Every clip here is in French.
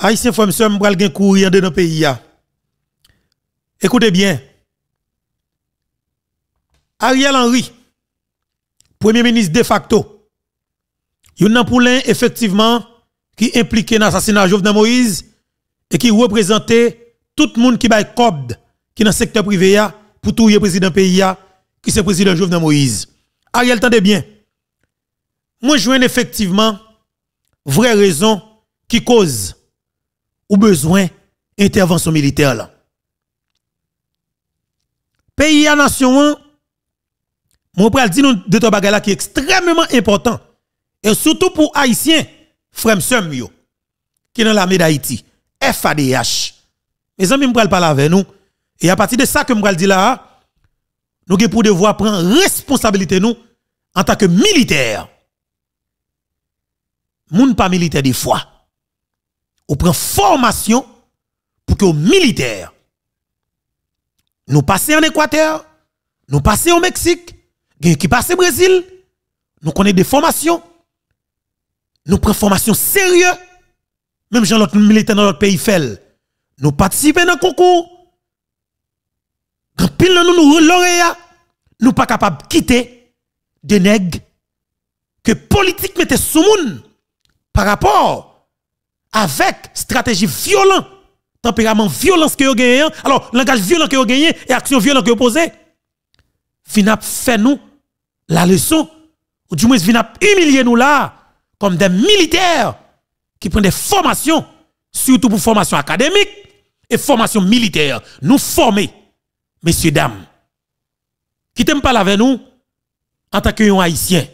Aïssien frère monsieur m'bral gen courir dans pays Écoutez bien. Ariel Henry, premier ministre de facto. a poulain effectivement qui impliqué dans l'assassinat Jovenel Moïse et qui représentait tout le monde qui bail code qui dans le secteur privé pour tout le président pays qui qui c'est président Jovenel Moïse. Ariel tendez bien. Moi je vois effectivement vraie raison qui cause ou besoin intervention militaire là. Pays à nation, mon pral dit nous de ton qui est extrêmement important. Et surtout pour Haïtiens, Frem yo, qui est dans l'armée d'Haïti, FADH. Mes amis, m'pral parler avec nous. Et à partir de ça que m'pral dit là, nous avons pour devoir prendre responsabilité nous en tant que militaire. Moun pas militaire des fois on prend formation pour que militaires nous passer en Équateur, nous passer au Mexique, qui passe au Brésil, nous connaissons des formations, nous prenons formation sérieux même si l'autre militaire dans notre pays fait, nous participons dans un concours, pile nous nous sommes nous pas capables de quitter des nègres que politique mette sous monde par rapport avec stratégie violente, tempérament violence que vous gagnez, hein. alors langage violent que vous gagnez et action violente que vous posez, finap fait nous la leçon, ou du moins finap humilier nous là, comme des militaires qui prennent des formations, surtout pour formation académique et formation militaire. Nous former, messieurs, dames, qui t'aiment pas avec nous en tant que haïtien,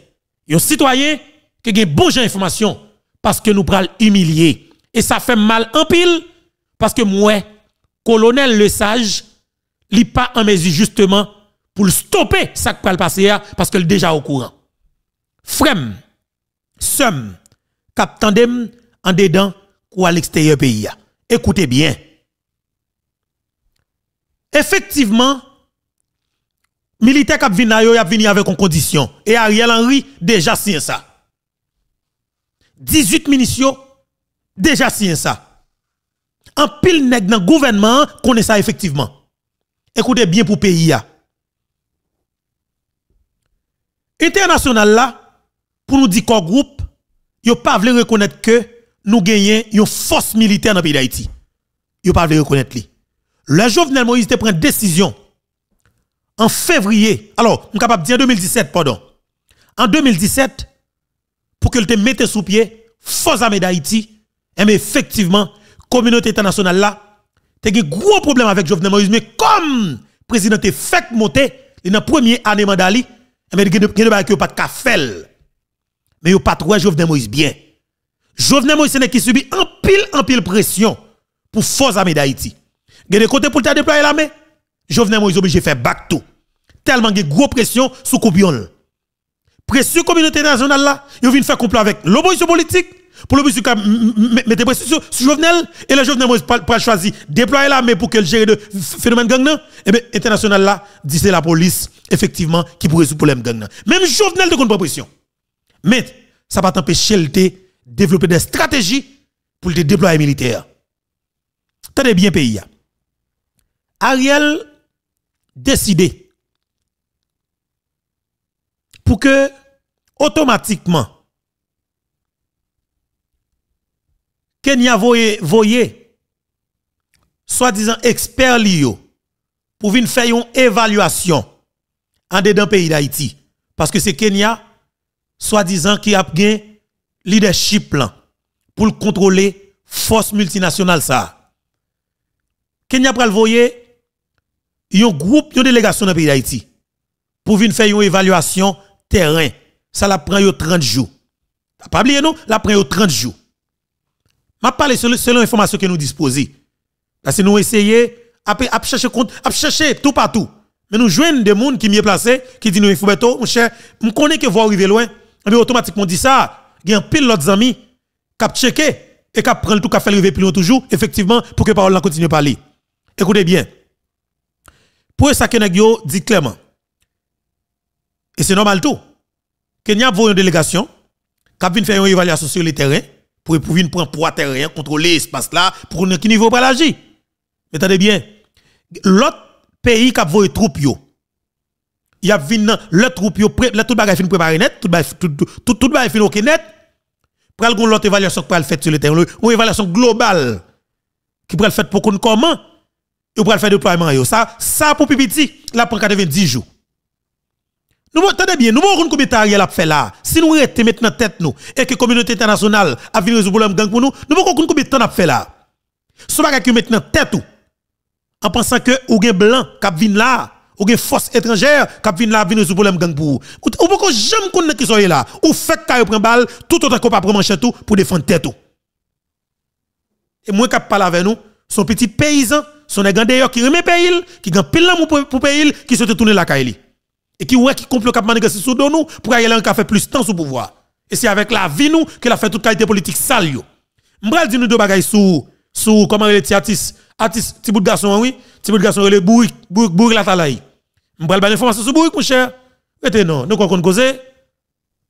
un citoyen qui a bon information, parce que nous parlons humilier. Et ça fait mal en pile. Parce que moi, colonel Le Sage, il pas en mesure justement pour stopper ça qui le passer parce est déjà au courant. Frem, somme, captandem, en dedans ou à l'extérieur pays. Écoutez bien. Effectivement, militaire cap vinayo avec une condition et Ariel Henry déjà signé ça. 18 munitions Déjà si ça. En pile nèg dans gouvernement connaît ça effectivement. Écoutez bien pour pays International là pour nous dire qu'en groupe yo pas voulu reconnaître que nous gagnons une force militaire dans le pays d'Haïti. Yo pas voulu reconnaître li. Le Jovenel Moïse te prend décision en février. Alors, on capable de dire 2017 pardon. En 2017 pour que te mette sous pied force armée d'Haïti et eh, mais effectivement, communauté internationale là, a un gros problème avec Jovenel Moïse, mais comme le président est fait monter, dans dans premier année mandali, eh, il y a pas de café. Mais il n'y a pas trouvé Jovenel Moïse bien. Jovenel Moïse qui subit en pile en pile pression pour force armée d'Haïti. Il y a des côtés pour te déployer l'armée. Jovenel Moïse obligé de faire back tout. Tellement il y a gros pression sous Koubion. Pression communauté internationale là, il vient faire complot avec l'opposition politique pour le plus, de mettre pression sur Jovenel, et le Jovenel pas choisi déployer l'armée pour qu'elle gère le phénomène gang. Et eh bien, international là, dit c'est la police, effectivement, qui pourrait résoudre le problème gang. Même Jovenel ne compte pas pression. Mais ça va t'empêcher de développer des stratégies pour le déployer militaire. Tenez bien, pays. Ariel décidé pour que automatiquement Kenya voyait soi-disant expert lio, pour venir faire une évaluation en dedans pays d'Haïti. Parce que c'est Kenya, soi-disant, qui a le leadership plan pour le contrôler force multinationale ça. Kenya pral voyer un groupe, une délégation dans pays d'Haïti pour venir faire une évaluation terrain. Ça la prend 30 jours. Pas oublié non, la prend 30 jours m'a parlé selon l'information que nous disposons. Parce que nous essayons à chercher chercher tout partout. Mais nous jouons des gens qui mieux placés, qui disent nous, il faut tout, oh, mon cher, Nous connais que vous arrivez loin. Mais automatiquement, dit ça. Il y a un pile d'autres amis qui ont checké et qui prennent tout, qui fait arriver plus loin toujours, effectivement, pour que la parole continue à parler. Écoutez bien. Pour ça que nous dit clairement, et c'est normal tout, Kenya a une délégation qui a fait une évaluation sur le terrain, pour pouvoir prendre poids terrain, contrôler lespace là pour ne qui niveau pas agir. Mais attendez bien. L'autre pays qui a voué troupes yo. Il y a vinn le troupes, yo, le tout fin préparé net, tout bagay tout tout, tout fin OK net. Pour l'autre évaluation qui le faire sur le terrain, une évaluation globale qui être fait pour qu'on comment. Et le faire déploiement Ça ça pour pipiti, là pour 90 jours. Nous, attendez bien, nous ne combien Ariel la fait là. Si nous restons maintenant tête nous, et que la communauté internationale a vu résoudre le problème gang pour nous, nous ne combien de temps a fait là. Ce n'est pas maintenant tête ou, en pensant que ou gen blanc qui vient là, ou gen force étrangère qui vient là, vient résoudre problème gang pour ou. Ou pas jamais qu'on qui soit là, ou fait ka prend balle, tout autant qu'on pas prendre manche tout pour défendre tête ou. Et moi qui parle avec nous, son petit paysan, son grand d'ailleurs qui remet pays, qui gagne pile l'amour pour pays, qui se tourner la caille et qui ouais qui complot cap manigasi sous dos nous pour aller en café fait plus temps sous pouvoir. Et c'est avec la vie nous que a fait toute qualité politique sale yo. M'bral dit nous deux bagay sous sous comment les artistes artiste, petit bout de garçon oui, petit bout de garçon le bourrique bourrique boui la talaï. M'bral ba information sous bourrique mon cher. Et eh non, nous qu'on causer.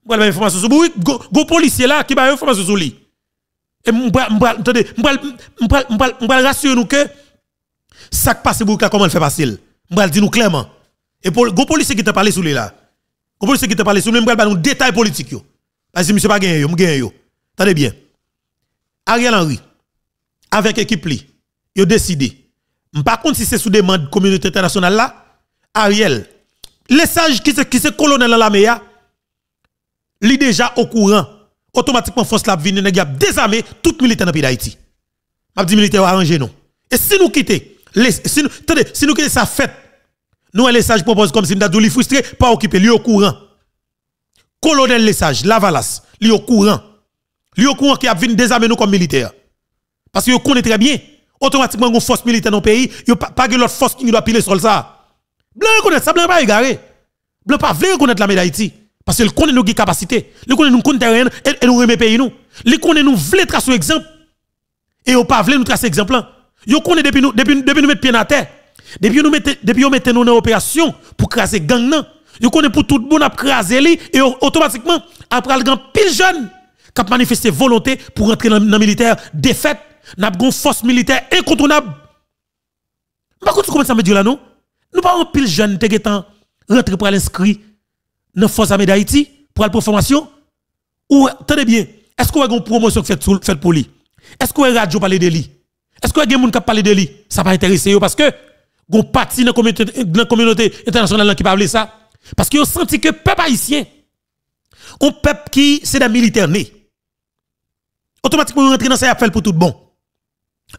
M'bral ba information sous bourrique go, policier là qui ba information sous lui. Et m'bral m'bral attendez, m'bral m'bral m'bral rassurer nous que ça passe bourrique comment le fait facile. M'bral dit nous clairement et pour le policier qui t'a parlé sous lui là, le policier qui t'a parlé sous lui, je nous détail politique. Yo. Parce que monsieur pas gagné, je yo. Tenez bien. Ariel Henry, avec léquipe il a décidé. Par contre, si c'est sous demande de la communauté internationale là, Ariel, les sages qui sont colonel dans l'armée, est déjà au courant. Automatiquement, force la vie y a désarmé tout militaire dans le pays d'Haïti. Je dis militaire arrangé non. Et si nous quittons, si nous quittons sa fête, nous, les sages proposent comme si nous frustrés, pas occupé, lui au courant. Colonel les sages, Lavalas, lui au courant. Lui au courant qui a vu désarmer nous comme militaires. Parce que qu'ils connaissent très bien. Automatiquement, une force militaire dans le pays, il n'y pas de l'autre force qui doit piler sur ça. Blanc connaît, ça, blanc pas égaré. Blanc pas veut reconnaître la médaille d'Haïti. Parce qu'il connaît nos capacités. Il connaît nos rien et nous remet pays nous. Il connaît nous voulons tracer exemple. Et il pas voulu nous tracer exemple. Hein. Il connaît depuis nous depuis nous mettre pied à terre. Depuis nous mettons depuis opérations opération pour craser gang nan, yo connaît pour tout bon a craser li et automatiquement après le grand pile jeune qui a manifesté volonté pour rentrer dans le militaire défaite, n'a une force militaire incontournable. Par contre, comment ça me dit là non Nous pas un pile jeune te getan rentrer pour inscrit dans force armée d'Haïti pour la formation ou tenez bien, est-ce qu'on a une promotion fait pour lui Est-ce qu'on a une radio parler de lui Est-ce qu'on a des gens qui parlent de lui Ça va intéresser parce que gon parti dans la communauté internationale qui parle ça parce qu'ils ont senti que peuple haïtien un peuple qui c'est des militaires né automatiquement rentre dans ça appel pour tout bon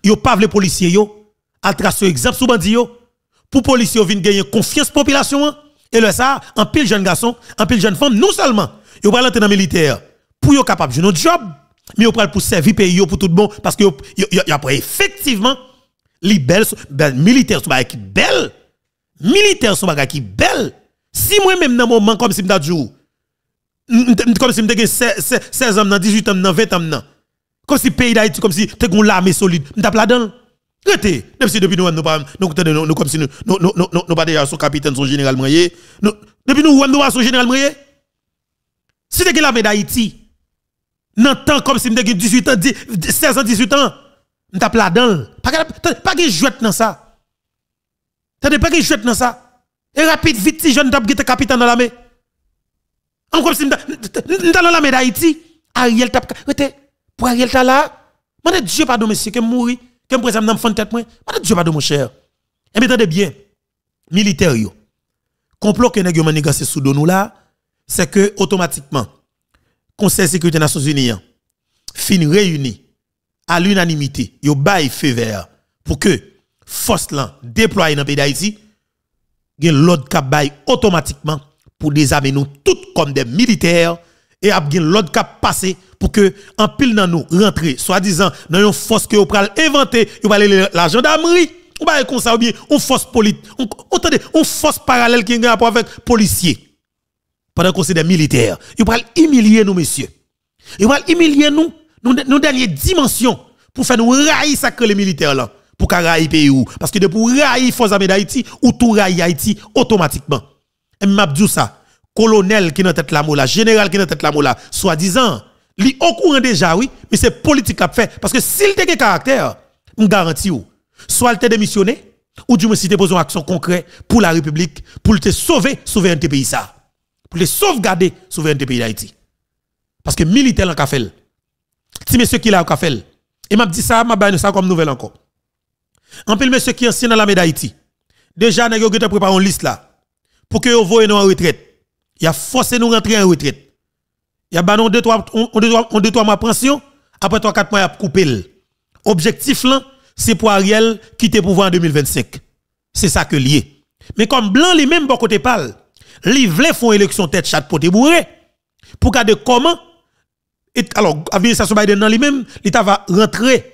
yo pas les policiers yo à tracer exemple sous bandi yo pour policiers viennent gagner confiance population et le ça en pile jeune garçon en pile jeune femme non seulement yo pas dans militaire pour yo capable de un job mais yo pas pour servir pays pour tout bon parce que yo, effectivement les belles, militaires sont qui belles. Militaires sont qui belles. Si moi-même, dans mon moment comme si je suis comme si je 16 ans, 18 ans, 20 ans, comme si le pays d'Haïti, comme si tu une l'armée solide, je suis là-dedans. Rete, même si depuis nous, nous pas, nous, comme si nous, nous, nous, nous, nous, pas déjà son capitaine, son général Depuis nous, nous, pas son général Moyer. Si tu es l'armée d'Haïti, dans le temps comme si tu 18 ans, 16 ans, 18 ans, on tape la dedans Pas qui jouette dans ça. pas qui jouette dans ça. Et rapide, vite, si jeune tape capitaine dans la main. Encore si dans la main d'Haïti, Ariel tape. Pour Ariel t'as là, mon Dieu pardon, monsieur, que mouri, que me présente dans fond tête moi. Mon Dieu pardon, mon cher. Et eh bien, bien. Militaire, yo. complot que nous avons négocié sous nous là, c'est que automatiquement, Conseil de sécurité des Nations Unies, fin réuni à l'unanimité, yo bail feu vert pour que force là déployée dans le pays d'Haïti gen l'ordre cap bail automatiquement pour désarmer nous toutes comme des militaires et a gen l'ordre cap passer pour que en pile dans nous rentrer soi-disant dans une force que vous pral inventer, vous pral la gendarmerie ou pas bah, comme ça ou bien une force politique, on attendez, force parallèle qui a rapport avec policiers pendant qu'on c'est des militaires. Ils vont humilier nous messieurs. Ils vont humilier nous nous dernières dernière dimension pour faire nous railler ça que les militaires là pour railler pays ou parce que de pour railler force d'Haïti ou tout railler Haïti automatiquement. Et m'a dit ça colonel qui n'a tête la mola, général qui n'a tête la mola, soi-disant, est au courant déjà oui, mais c'est politique a fait parce que s'il te des caractère, on garantit ou soit il a démissionné ou du moins si besoin action concrète pour la République, pour te sauver souveraineté pays ça, pour le sauvegarder souveraineté pays d'Haïti. Parce que militaire en fait Ti monsieur qui l'a au fait. Et m'a dit ça, m'a dit ça comme nouvelle encore. En pile monsieur qui ancien dans la d'Haïti. Déjà nèg yo préparé une liste là pour que vous voyez nous en retraite. Il a forcé nous rentrer en retraite. Il a banon 2 3 on de 3 pension après 3 4 mois il a coupé. Objectif là c'est pour Ariel quitter pouvoir en 2025. C'est ça que lié. Mais comme blanc les même bon côté Il li faire une élection tête chat pote bourré pour garder comment et alors, l'administration Biden dans lui-même, l'État va rentrer.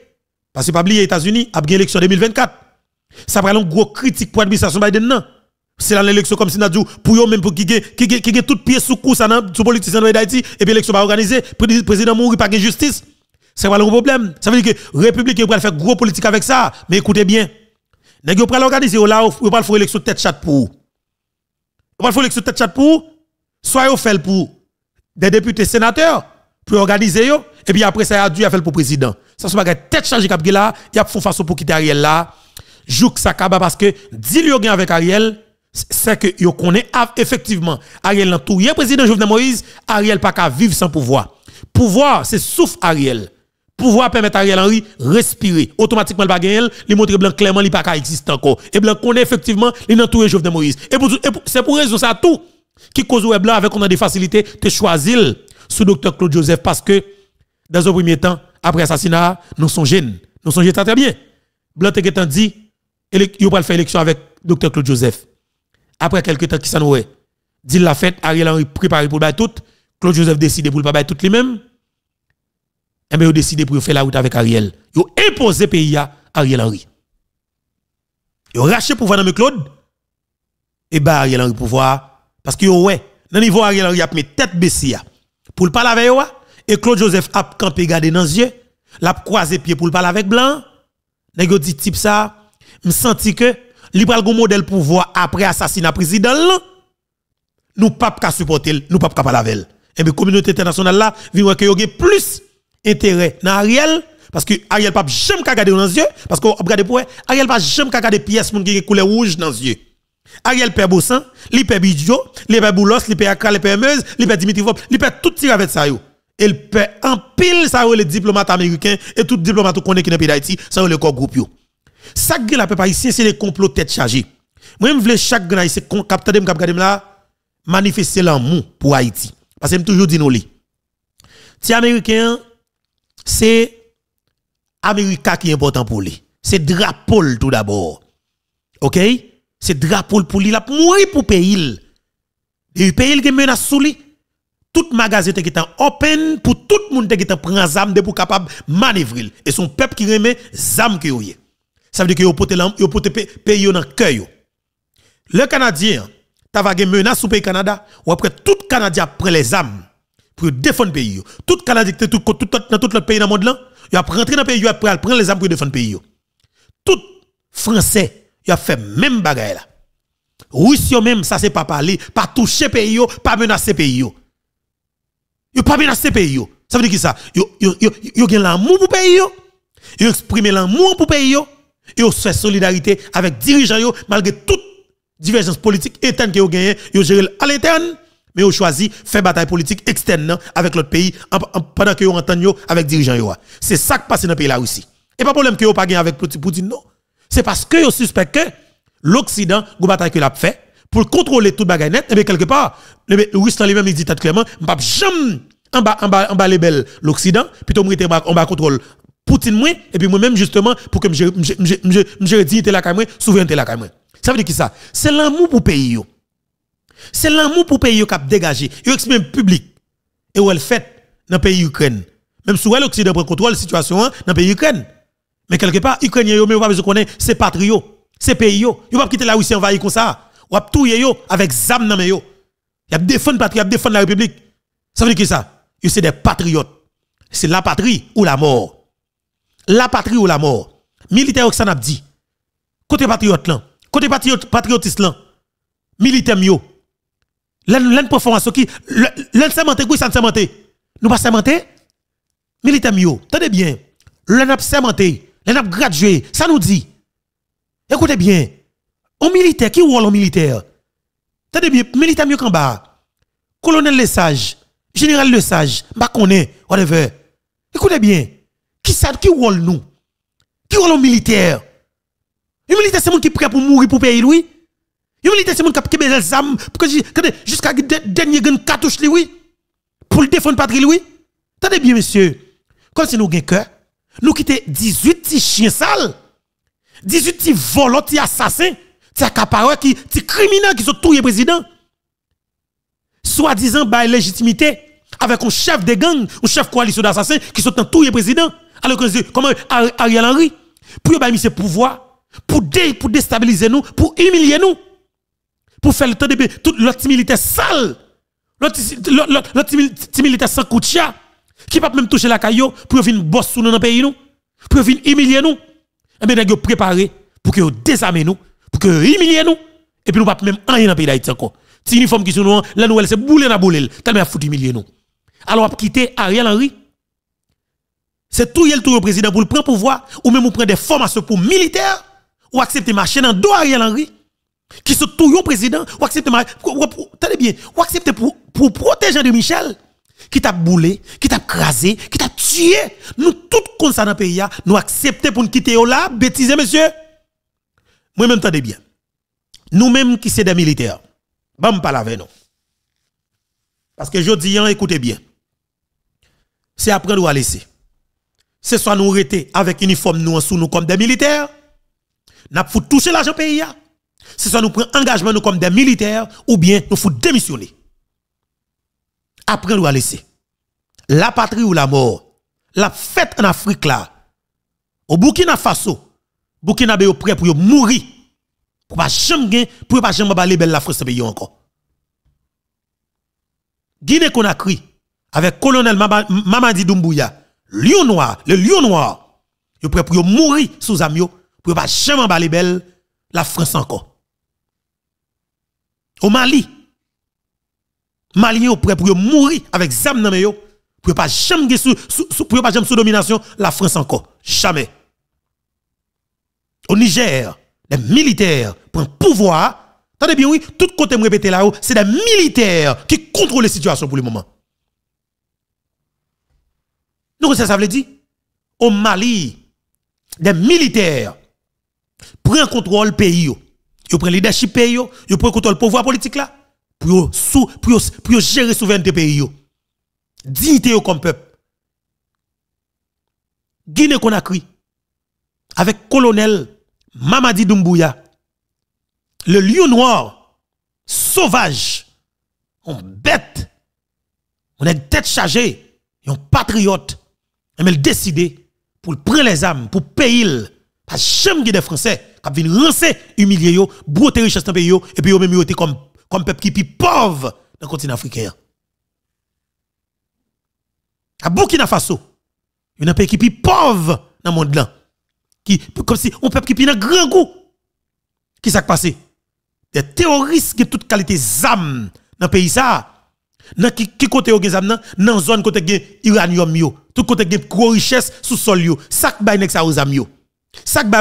Parce que pas Les États-Unis, a l'élection élection 2024. Ça va être une grosse critique pour l'administration Biden. Non. C'est là l'élection comme si on a dit pour eux même pour qui qui toute pièce sous cou sous politicien d'Haïti et puis l'élection organiser, organisée président mourir pas de justice c'est pas un problème ça veut dire que République va faire gros politique avec ça mais écoutez bien nèg yo pral organiser là yo pas faire élection tête chat pour pouvez pas faire élection tête chat pour soit au fait pour des députés sénateurs pour yo et puis après ça a dû faire pour président ça se bagarre tête chargé cap là y a fait façon pour quitter Ariel là jouk ça kaba parce que dit yo avec Ariel c'est que yo connaît effectivement Ariel n'a tout président Jovenel Moïse Ariel pas qu'à vivre sans pouvoir pouvoir c'est souffle Ariel pouvoir permettre à Ariel Henry respirer automatiquement le bagage il montre blanc clairement il pas qu'à exister encore et blanc connaît effectivement il dans je Jovenel Moïse et, c'est pour raison ça tout qui cause blanc avec on a des facilités te choisir sous docteur Claude Joseph parce que, dans un premier temps, après assassinat, nous sommes jeunes. Nous sommes très bien. Blanc en dit, il va faire élection avec docteur Claude Joseph. Après quelques temps, qui s'en ouais, dit la fête, Ariel Henry préparé pour le tout. Claude Joseph décide pour le tout lui-même. Et eh bien, il décide pour faire la route avec Ariel. Il impose imposé pays à Ariel Henry. Il racheté pouvoir dans dans Claude. Et eh bien, Ariel Henry pouvoir. Parce que, ouais, dans le niveau Ariel Henry, il a mis tête baissée pour le parler avec eux, et Claude Joseph a campé gardé dans les yeux, l'a croisé pied pour le parler avec Blanc. Nèg dit type ça, me senti que li pral gon modèle pouvoir après assassinat président Nous pas supporter, nous pas ka parler avec Et eh bien communauté internationale là, vient que a plus intérêt dans Ariel parce que Ariel pas jamais ka garder dans les yeux parce que regarder pour Ariel pas jamais ka garder pièce moun qui couleur rouge dans les yeux. Ariel Père Bossan, li Père Bidjo, li Père Boulos, li Père Akra, il Meuse, il Dimitri Vop, li Père tout tir avec ça. Il Père en pile ça les diplomates américains et tout diplomate qu'on connaît qui dans pays d'Haïti, ça le corps groupe. Ça que la peuple haïtien c'est les complots tête chargée. Moi je que chaque grand haïtien de de capter là manifester l'amour pour Haïti parce que me toujours dit nous li. Ti américain c'est l'Amérique qui est important pour lui. C'est drapeau tout d'abord. OK? c'est drapeau pour lui, il pour mourir pour pays. Et pays qui menace sous lui. Tout magasin qui est open pour tout le monde qui est prend zam armes pour capable manœuvrer et son peuple qui remet armes que Ça veut dire que vous pote yo pote pays dans cœur Le Canadien, il une menace sur pays Canada, ou après tout Canadien prend les armes pour défendre pays. Tout Canadien tout tout dans tout le pays dans le monde là, il a rentré dans pays, il a les armes pour défendre le pays. Tout Français il a fait même bagaille là. Russie même, ça c'est pas parler, pas toucher pays, pas menacer pays. Yo pas menacer pays. Ça veut dire qui ça? Yo yo l'amour pour pays Il Yo exprime l'amour pour pays Il Yo fait solidarité avec dirigeants malgré toute divergence politique interne que yo gagné, yo gère à l'interne mais yo choisi faire bataille politique externe avec l'autre pays pendant que vous entend avec dirigeants C'est ça qui passe dans le pays la Russie. Et pas problème que yo pas gagné avec Poutine non c'est parce que vous suspectez que l'Occident, vous bataille qu'il a fait, pour contrôler tout bagaille et eh bien quelque part, le eh russe lui-même, il dit clairement, je ne jamais en bas, en bas, les belles l'Occident, plutôt je en bas contrôle Poutine moi, et puis moi-même justement, pour que je dis, la caméra, souveraineté la caméra. Ça veut dire qui ça? C'est l'amour pour le pays. C'est l'amour pour le pays qui a dégagé. Il exprime public. Et où elle fait dans le pays Ukraine. Même si l'Occident prend contrôle la situation hein, dans le pays Ukraine. Mais quelque part, Ukrainiens, ils pas besoin connaître, c'est patrio, c'est pays. Ils ne pas quitter la Russie envahie comme ça. Ils avez tout avec ZAM dans Ils défendu la patrie, ils défendu la République. Ça veut dire que ça Ils sont des patriotes. C'est la patrie ou la mort. La patrie ou la mort. Militaire pas dit, côté patriote là, côté patriote, patriotiste là, militaire mio. L'un pour ce qui, l'un sémenté, menté, ça ne menté. Nous pas menté. Militaire mio. Tenez bien. L'un a menté les n'a gradué, ça nous dit. Écoutez bien, un militaire, qui rôle en militaire T'as bien, militaire mieux qu'en bas. Colonel Le Sage, général Le Sage, m'a whatever. Écoutez bien, qui ça, qui rôle nous Qui rôle en militaire Un militaire, c'est mon qui prêt pour mourir pour payer lui Un militaire, c'est mon qui a pris des armes jusqu'à la dernière cartouche, lui, pour le défendre patrie, lui. des bien, monsieur, comme si nous avons cœur, nous quittons 18 petits chiens sales, 18 petits volants, petits assassins, petits accapareurs, petits criminels qui sont tous les présidents. Soi-disant, par légitimité avec un chef de gang, un chef coalition d'assassins qui sont tous les présidents. Alors que comment Ariel Henry, pour mis ce pouvoir, pour, pour déstabiliser nous, pour humilier nous, pour faire le temps de tout l'autre militaire sale, l'autre militaire sans coup qui peut même toucher la caillou pour venir boss sous dans pays nous, pour venir humilier nous. Et eh bien nèg préparé pour que désarmer nous, pour que humilier nous et puis nous pas même rien dans pays d'Haïti encore. une uniforme qui sont nous, la nouvelle c'est bouler na bouler, tellement foutu humilier nous. Alors on quitter Ariel Henry. C'est tout le président pour le prendre pouvoir ou même prendre des formations pour militaires ou accepter marcher dans dos Ariel Henry qui sont tout le président ou accepter bien, ou accepter pour pour protéger de Michel qui t'a boulé, qui t'a crasé, qui t'a tué. Nous tout comme dans le pays, hein, nous acceptons pour nous quitter là, bêtiser monsieur. Moi-même, t'en bien. Nous-mêmes qui sommes des militaires, bam pas avec nous. Parce que je dis, hein, écoutez bien. C'est après nous à laisser. C'est soit nous arrêter avec uniforme nous en sous nous comme des militaires. Nous faut toucher l'argent pays. Hein. C'est soit nous prenons engagement nous comme des militaires ou bien nous faut démissionner après nous à laisser. La patrie ou la mort. La fête en Afrique là. Au Burkina Faso, Burkina Faso prêt pour mourir. Pour pas jamais pour pas jamais balayer belle la France pays encore. Guinée Conakry avec colonel Mamadi Doumbouya, lion noir, le lion noir. il prêt pour mourir sous amio pour pas jamais balayer belle la France encore. Au Mali, Malien ou prêt pour mourir avec zam nan yo, pour pas jamais sous sous pas jamais sous domination la France encore. Jamais. Au Niger, des militaires prennent pouvoir. Attendez bien oui, tout côté me répéter là-haut, oh, c'est des militaires qui contrôlent la situation pour le moment. Nous ça ça veut dire au Mali, des militaires prennent contrôle pays Ils prennent leadership pays ils prennent contrôle pouvoir politique là pour sous pour pour gérer souveraineté pays yo dignité comme peuple Guinée Conakry avec colonel Mamadi Doumbouya le lion noir sauvage on bête on est tête chargée patriote et mais décidé pour prendre les âmes pour payer parce que j'aime des français qui viennent un humilier yo broter richesse dans pays yo et puis yo même yo comme comme peuple qui est pauvre dans le continent africain. À Burkina Faso, il y a un pays qui est pauvre dans le monde là. Qui, comme si un peuple qui est un grand goût. Qui s'est passé? Des terroristes qui ont toute qualité d'âme dans le pays ça. qui, côté au gen zam nan? Dans zone côté gen uranium yo. Tout côté de la richesse sous sol yo. ce qui Ça aux âmes. yo. Sak bay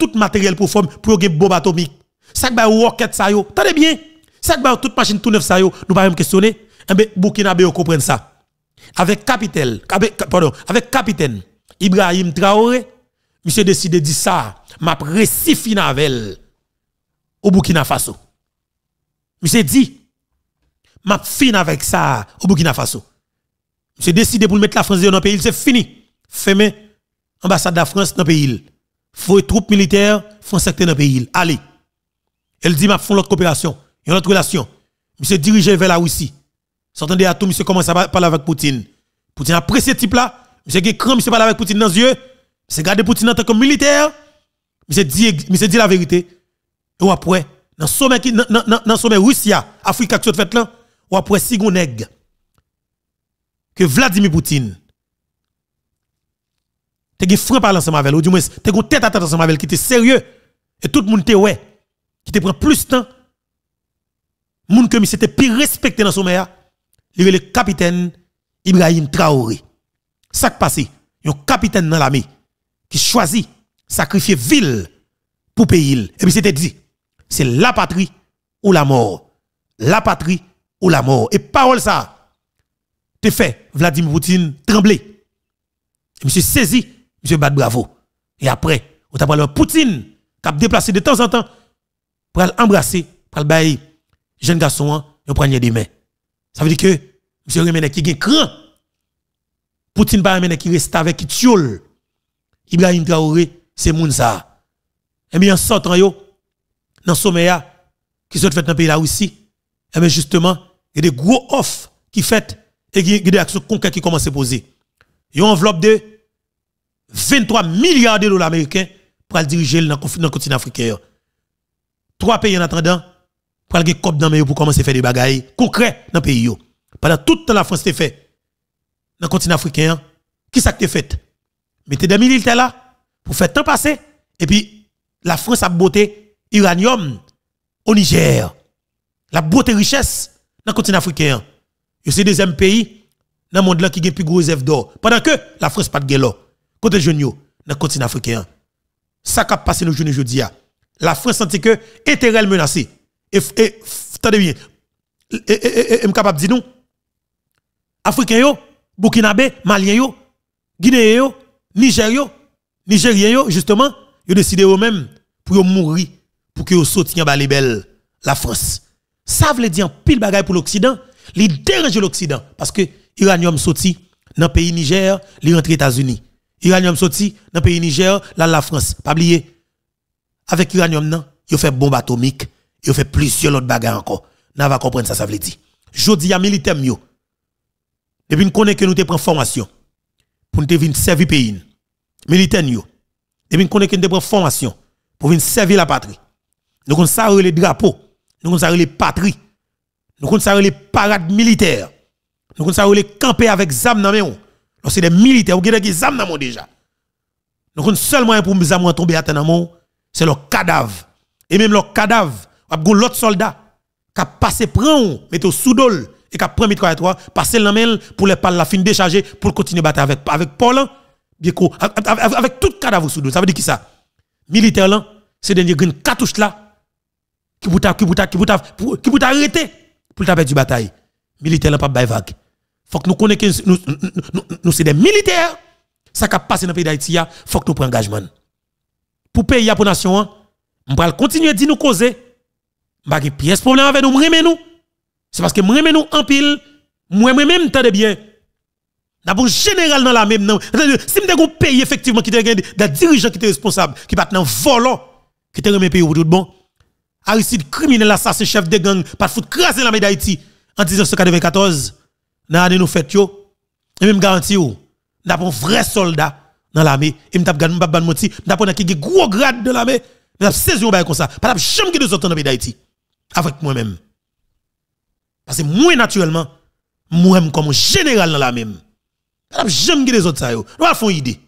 tout matériel pour forme pour un bombe atomique ça ba rocket ça yo. Tendez bien. Ça ba toute machine tout neuf ça yo, nous pas même questionner. et eh ben Burkina Faso comprend ça. Avec capitaine, pardon, avec capitaine Ibrahim Traoré, monsieur décide de dire ça, m'a récifi navel au Burkina Faso. Monsieur dit m'a fin avec ça au Burkina Faso. Monsieur décide pour mettre la France dans le pays, c'est fini. Femme ambassade de la France dans le pays. Faut troupes militaires françaises dans le pays. Allez. Elle dit, m'a font l'autre coopération, une autre relation. Monsieur dirigé vers la Russie. S'entendez à tout, monsieur commence à parler avec Poutine. Poutine apprécie ce type-là. Monsieur qui craint, monsieur parle avec Poutine dans les yeux. Monsieur garde Poutine en tant que militaire. Monsieur dit, monsieur dit la vérité. Et après, dans le sommet, qui, dans, sommet Russie, Afrique, qui fait là, ou après, si on que Vladimir Poutine, t'es un franc par ensemble avec, ou du moins, te un tête à tête ensemble avec, qui était sérieux, et tout le monde te ouais qui te prend plus de temps, moun que c'était plus respecté dans son il est le capitaine Ibrahim Traoré. Ça qui passé, un capitaine dans l'armée qui choisit sacrifier ville pour pays. Et puis c'était dit, c'est la patrie ou la mort. La patrie ou la mort. Et parole ça, te fait Vladimir Poutine trembler. Monsieur saisi, monsieur bat bravo. Et après, on t'a parlé Poutine qui a déplacé de temps en temps pour l'embrasser, embrasser, le bailler jeune garçon an, yon les des mains. Ça veut dire que monsieur Remene qui gagne cran Poutine pas Remene qui reste avec qui tioul. Ibrahim Traoré, c'est moun Et eh bien en sortant yo dans sommet qui sont fait dans le pays là aussi, et eh bien justement, il y a des gros offres qui fait et il y a des actions concrètes qui commencent à poser. Il y a une enveloppe de 23 milliards de dollars américains pour diriger dans le continent africain trois pays en attendant, pour aller cop dans pour commencer à faire des bagailles concrets dans le pays. Pendant toute la France est fait, dans le continent africain, qui ça que fait? Mettez des militaires là, pour faire temps passer, et puis la France a beauté uranium au Niger. La beauté richesse dans le continent africain. C'est le deuxième pays dans le monde là qui a plus gros d'or. Pendant que la France pas de guerre Côté jeune, dans le continent africain. Ça qui a passé nos jeunes aujourd'hui la France sentit que était menacé. Et, et attendez bien, et, et, et, capable de dire nous, Africains, Burkina Faso, Maliens, yo, Guinéens, yo, Nigériens, justement, ils ont décidé eux-mêmes pour mourir, pour qu'ils soutiennent les la France. Ça veut dire pile bagaille pour l'Occident, il dérange l'Occident, parce que l'uranium sorti dans le pays Niger, il rentre aux États-Unis. L'uranium sorti dans le pays Niger, là, la France. Pas oublier, avec uranium non, ont fait bombe atomique, ils fait plusieurs autres bagages encore. N'a va comprendre ça, ça veut dire. Jodi a militaire mieux. Depuis nous connaissons que nous te prenons formation pour nous venir servir pays. Militaire Depuis nous que nous te prenons formation pour venir servir la patrie. Nous connaissons les drapeaux, nous connaissons les patrie. nous connaissons les parades militaires, nous connaissons les camper avec zam dans Nous C'est des militaires, vous avez des zam dans déjà. Nous seul seulement pour nous zam tomber à les dans c'est leur cadavre. Et même leur cadavre, il l'autre soldat qui a passé prend, met sous dol et qui a pris mitraille passer l'amel pour les pales la fin décharger pour continuer à battre avec, avec Paul, hein. avec, avec, tout cadavre sous dol. Ça veut dire qui ça? Militaire là, c'est des catouches cartouche là qui peut qui peut arrêter pour taper du bataille. Militaire là pas bail Il Faut que nous connaissions nous, nous, c'est des militaires. Ça qui a passé dans le pays d'Haïti, faut que nous prenions engagement pour payer pour nation on hein. va continuer de nous causer pas qui pièce problème avec nous m'aimer nous c'est parce que m'aimer nous en pile moi même de bien D'abord, général dans la même. Si nous avons pays effectivement qui est des dirigeants qui sont responsables, qui battent dans volant, qui te remis pays ou tout bon. Aristide criminel assassin chef de gang pas foutre craser la médaille d'Haïti en 1994 n'a année nous fait yo et même garanti ou d'abord vrai soldat dans l'armée et m'tap suis m'pap ban je m'tap prendre qui gros grade de l'armée m'tap saisi un comme ça pas jamais que deux autres dans pays d'Haïti avec moi-même parce que moi naturellement moi-même comme un général dans la même pas jamais que deux autres ça yo nous avons une idée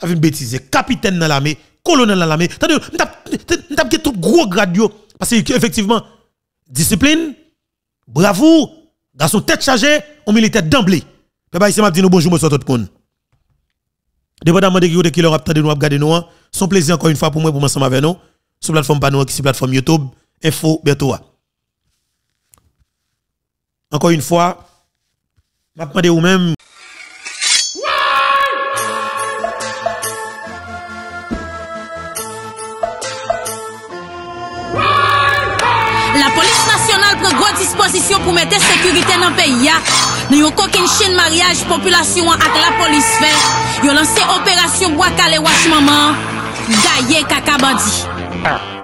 avec une bêtise capitaine dans l'armée colonel dans l'armée Tandis m'tap get tout gros grade parce que effectivement discipline bravoure garçon tête chargée on militaire d'emblée peuple ici m'a dit nous bonjour bonsoir tout le monde Dépendamment de qui qui leur a nous, regardez nous. Hein. Son plaisir encore une fois pour moi pour m'ensemble avec nous. Sur plateforme Panoua, qui sur plateforme YouTube, Info bientôt. Hein. Encore une fois, m'a demandé ou même La police nationale prend grande dispositions pour mettre sécurité dans le pays. Hein. Nou yon koken chen maryaj populasyon ak la polis fè. Yon lanse operasyon wakale wak maman. Gaye kaka bandi. Ah.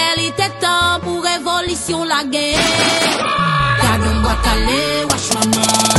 Ite tan pou revolisyon la gen Kade mwa kale wach waman